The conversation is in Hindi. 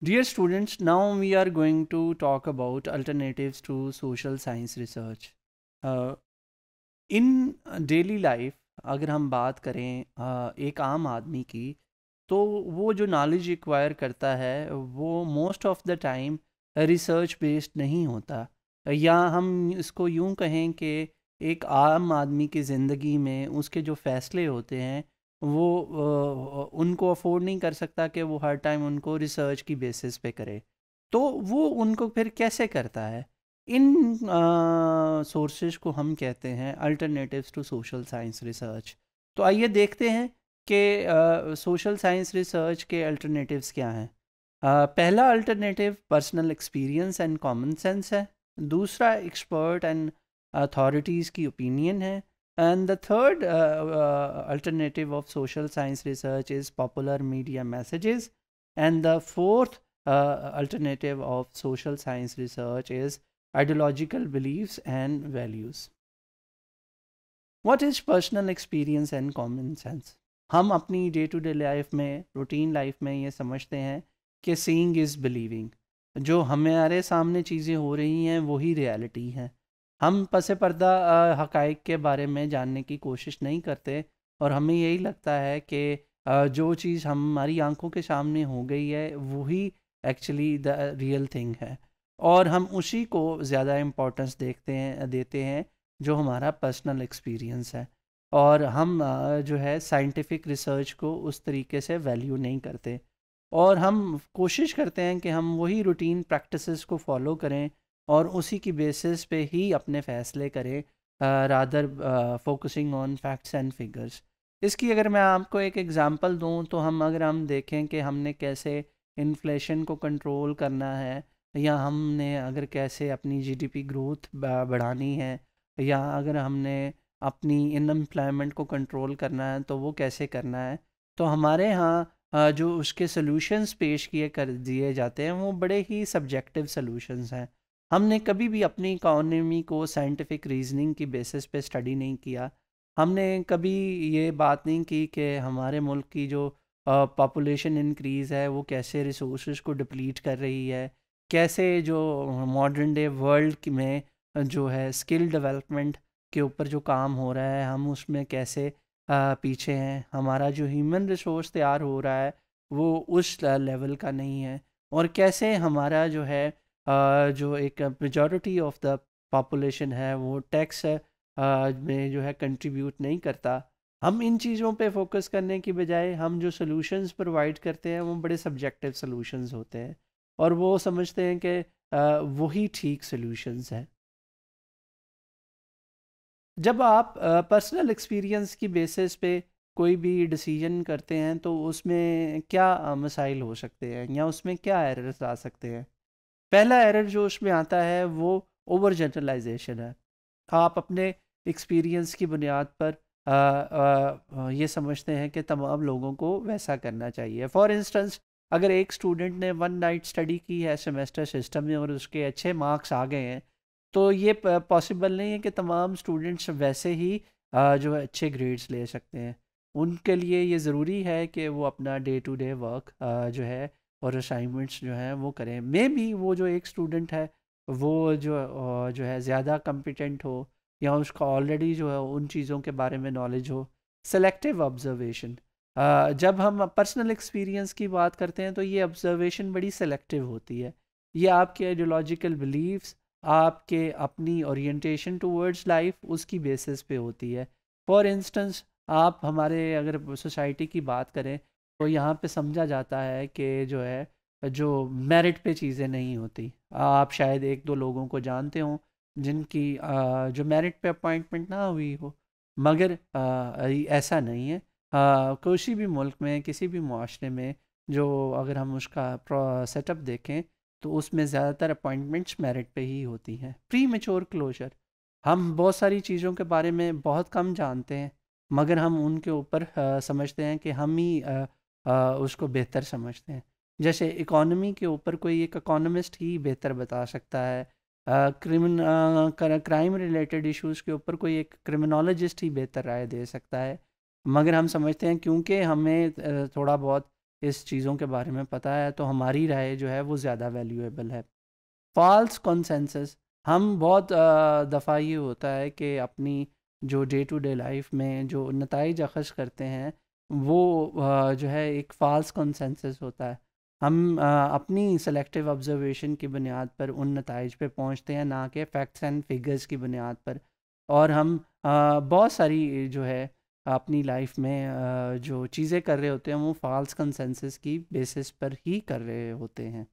Dear students, now we are going to talk about alternatives to social science research. In daily life अगर हम बात करें uh, एक आम आदमी की तो वो जो नॉलेज एक्वायर करता है वो most of the time research based नहीं होता या हम इसको यूं कहें कि एक आम आदमी की ज़िंदगी में उसके जो फैसले होते हैं वो उनको अफोर्ड नहीं कर सकता कि वो हर टाइम उनको रिसर्च की बेसिस पे करे तो वो उनको फिर कैसे करता है इन सोर्सेज को हम कहते हैं alternatives to social science research तो आइए देखते हैं कि सोशल साइंस रिसर्च के अल्टरनेटिव्स क्या हैं पहला alternative personal experience and common sense है दूसरा एक्सपर्ट एंड अथॉरिटीज़ की ओपिनियन है And the third uh, uh, alternative of social science research is popular media messages. And the fourth uh, alternative of social science research is ideological beliefs and values. What is personal experience and common sense? हम अपनी डे टू डे लाइफ में रूटीन लाइफ में ये समझते हैं कि सीइंग इज़ बिलीविंग जो हमारे सामने चीज़ें हो रही हैं वही रियलिटी हैं हम पसे पर्दा हकाइक के बारे में जानने की कोशिश नहीं करते और हमें यही लगता है कि जो चीज़ हमारी आंखों के सामने हो गई है वही एक्चुअली द रियल थिंग है और हम उसी को ज़्यादा इम्पोर्टेंस देखते हैं देते हैं जो हमारा पर्सनल एक्सपीरियंस है और हम जो है साइंटिफिक रिसर्च को उस तरीके से वैल्यू नहीं करते और हम कोशिश करते हैं कि हम वही रूटीन प्रैक्टिसेस को फॉलो करें और उसी की बेसिस पे ही अपने फ़ैसले करें rather focusing on facts and figures इसकी अगर मैं आपको एक एग्ज़ाम्पल दूँ तो हम अगर हम देखें कि हमने कैसे इन्फ्लेशन को कंट्रोल करना है या हमने अगर कैसे अपनी जीडीपी ग्रोथ बढ़ानी है या अगर हमने अपनी इनम्प्लॉयमेंट को कंट्रोल करना है तो वो कैसे करना है तो हमारे यहाँ जो उसके सॉल्यूशंस पेश किए कर दिए जाते हैं वो बड़े ही सब्जेक्टिव सॉल्यूशंस हैं हमने कभी भी अपनी इकोनॉमी को साइंटिफिक रीजनिंग की बेसिस पे स्टडी नहीं किया हमने कभी ये बात नहीं की कि हमारे मुल्क की जो पॉपुलेशन uh, इंक्रीज़ है वो कैसे रिसोर्स को डिप्लीट कर रही है कैसे जो मॉडर्न डे वर्ल्ड में जो है स्किल डेवलपमेंट के ऊपर जो काम हो रहा है हम उसमें कैसे पीछे हैं हमारा जो ह्यूमन रिसोर्स तैयार हो रहा है वो उस लेवल का नहीं है और कैसे हमारा जो है जो एक मेजॉरिटी ऑफ द पॉपुलेशन है वो टैक्स में जो है कंट्रीब्यूट नहीं करता हम इन चीज़ों पे फोकस करने की बजाय हम जो सॉल्यूशंस प्रोवाइड करते हैं वो बड़े सब्जेक्टिव सॉल्यूशंस होते हैं और वो समझते हैं कि वही ठीक सॉल्यूशंस हैं जब आप पर्सनल एक्सपीरियंस की बेसिस पे कोई भी डिसीजन करते हैं तो उसमें क्या मसाइल हो सकते हैं या उसमें क्या एरर्स आ सकते हैं पहला एरर जो उसमें आता है वो ओवर जनरलाइजेशन है आप अपने एक्सपीरियंस की बुनियाद पर आ, आ, ये समझते हैं कि तमाम लोगों को वैसा करना चाहिए फॉर इंस्टेंस अगर एक स्टूडेंट ने वन नाइट स्टडी की है सेमेस्टर सिस्टम में और उसके अच्छे मार्क्स आ गए हैं तो ये पॉसिबल नहीं है कि तमाम स्टूडेंट्स वैसे ही आ, जो है अच्छे ग्रेड्स ले सकते हैं उनके लिए ये ज़रूरी है कि वो अपना डे टू डे वर्क जो है और असाइनमेंट्स जो हैं वो करें मे भी वो जो एक स्टूडेंट है वो जो जो है ज़्यादा कम्पिटेंट हो या उसका ऑलरेडी जो है उन चीज़ों के बारे में नॉलेज हो सेलेक्टिव ऑब्जर्वेशन जब हम पर्सनल एक्सपीरियंस की बात करते हैं तो ये ऑब्जर्वेशन बड़ी सेलेक्टिव होती है ये आपके आइडियोलॉजिकल बिलीव्स आपके अपनी ओरिएंटेशन टूवर्ड्स लाइफ उसकी बेसिस पे होती है फॉर इंस्टेंस आप हमारे अगर सोसाइटी की बात करें तो यहाँ पे समझा जाता है कि जो है जो मेरिट पे चीज़ें नहीं होती आप शायद एक दो लोगों को जानते हों जिनकी जो मेरिट पे अपॉइंटमेंट ना हुई हो मगर ऐसा नहीं है किसी भी मुल्क में किसी भी माशरे में जो अगर हम उसका सेटअप देखें तो उसमें ज़्यादातर अपॉइंटमेंट्स मेरिट पे ही होती हैं प्री मेच्योर क्लोजर हम बहुत सारी चीज़ों के बारे में बहुत कम जानते हैं मगर हम उनके ऊपर समझते हैं कि हम ही आ, आ, उसको बेहतर समझते हैं जैसे इकोनॉमी के ऊपर कोई एक इकोनॉमिस्ट ही बेहतर बता सकता है क्रिमिन क्राइम रिलेटेड इश्यूज़ के ऊपर कोई एक क्रिमिनोलॉजिस्ट ही बेहतर राय दे सकता है मगर हम समझते हैं क्योंकि हमें थोड़ा बहुत इस चीज़ों के बारे में पता है तो हमारी राय जो है वो ज़्यादा वैल्यूएबल है फॉल्स कॉन्सेंसस हम बहुत दफ़ा ये होता है कि अपनी जो डे टू डे लाइफ में जो नतज अखज करते हैं वो जो है एक फाल्स कंसेंसस होता है हम अपनी सेलेक्टिव ऑब्जर्वेशन की बुनियाद पर उन नतज पे पहुंचते हैं ना कि फैक्ट्स एंड फिगर्स की बुनियाद पर और हम बहुत सारी जो है अपनी लाइफ में जो चीज़ें कर रहे होते हैं वो फाल्स कंसेंसस की बेसिस पर ही कर रहे होते हैं